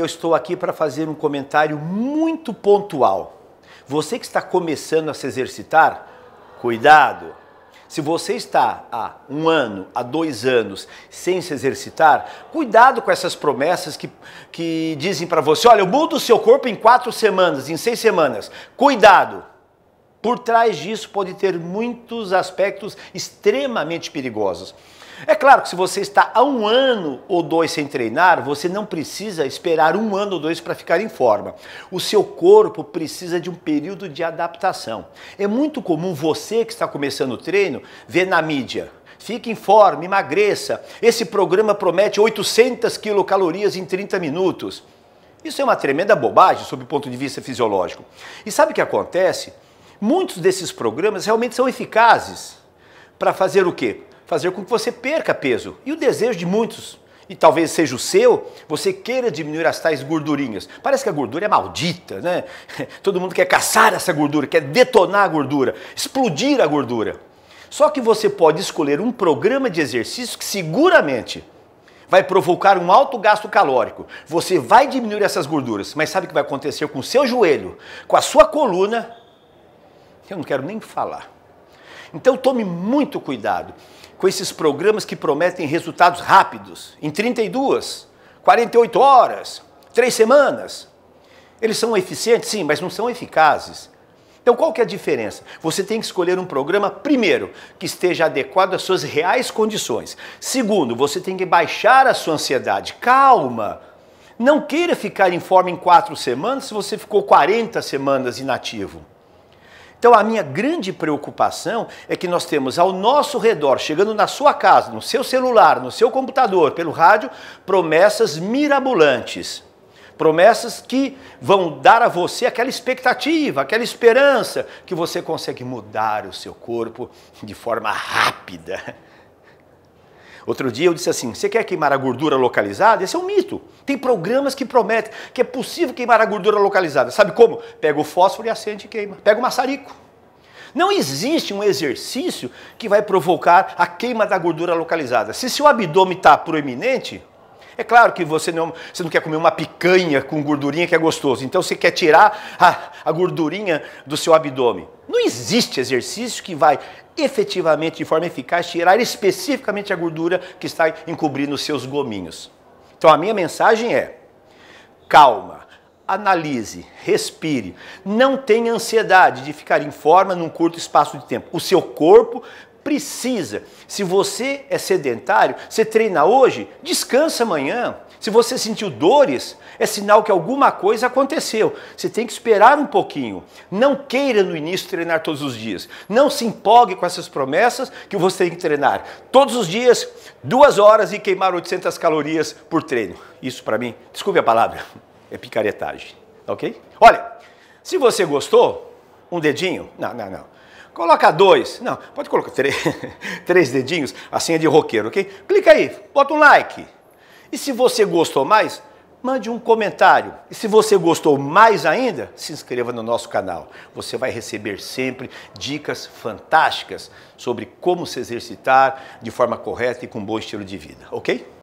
eu estou aqui para fazer um comentário muito pontual. Você que está começando a se exercitar, cuidado! Se você está há um ano, há dois anos sem se exercitar, cuidado com essas promessas que, que dizem para você: olha, eu mudo o seu corpo em quatro semanas, em seis semanas. Cuidado! Por trás disso pode ter muitos aspectos extremamente perigosos. É claro que se você está há um ano ou dois sem treinar, você não precisa esperar um ano ou dois para ficar em forma. O seu corpo precisa de um período de adaptação. É muito comum você que está começando o treino ver na mídia fique em forma, emagreça. Esse programa promete 800 quilocalorias em 30 minutos. Isso é uma tremenda bobagem sob o ponto de vista fisiológico. E sabe o que acontece? Muitos desses programas realmente são eficazes para fazer o quê? fazer com que você perca peso. E o desejo de muitos, e talvez seja o seu, você queira diminuir as tais gordurinhas. Parece que a gordura é maldita, né? Todo mundo quer caçar essa gordura, quer detonar a gordura, explodir a gordura. Só que você pode escolher um programa de exercício que seguramente vai provocar um alto gasto calórico. Você vai diminuir essas gorduras, mas sabe o que vai acontecer com o seu joelho, com a sua coluna? Eu não quero nem falar. Então tome muito cuidado com esses programas que prometem resultados rápidos, em 32, 48 horas, 3 semanas. Eles são eficientes, sim, mas não são eficazes. Então qual que é a diferença? Você tem que escolher um programa, primeiro, que esteja adequado às suas reais condições. Segundo, você tem que baixar a sua ansiedade. Calma! Não queira ficar em forma em quatro semanas se você ficou 40 semanas inativo. Então, a minha grande preocupação é que nós temos ao nosso redor, chegando na sua casa, no seu celular, no seu computador, pelo rádio, promessas mirabolantes. Promessas que vão dar a você aquela expectativa, aquela esperança que você consegue mudar o seu corpo de forma rápida. Outro dia eu disse assim: você quer queimar a gordura localizada? Esse é um mito. Tem programas que prometem que é possível queimar a gordura localizada. Sabe como? Pega o fósforo e acende e queima. Pega o maçarico. Não existe um exercício que vai provocar a queima da gordura localizada. Se seu abdômen está proeminente, é claro que você não, é você não quer comer uma picanha com gordurinha que é gostoso, então você quer tirar a, a gordurinha do seu abdômen. Não existe exercício que vai efetivamente, de forma eficaz, tirar especificamente a gordura que está encobrindo os seus gominhos. Então a minha mensagem é: calma, analise, respire. Não tenha ansiedade de ficar em forma num curto espaço de tempo. O seu corpo precisa. Se você é sedentário, você treina hoje, descansa amanhã. Se você sentiu dores, é sinal que alguma coisa aconteceu. Você tem que esperar um pouquinho. Não queira no início treinar todos os dias. Não se empolgue com essas promessas que você tem que treinar todos os dias, duas horas e queimar 800 calorias por treino. Isso para mim, desculpe a palavra, é picaretagem, ok? Olha, se você gostou, um dedinho? Não, não, não. Coloca dois. Não, pode colocar três, três dedinhos, assim é de roqueiro, ok? Clica aí, bota um like. E se você gostou mais, mande um comentário. E se você gostou mais ainda, se inscreva no nosso canal. Você vai receber sempre dicas fantásticas sobre como se exercitar de forma correta e com um bom estilo de vida, ok?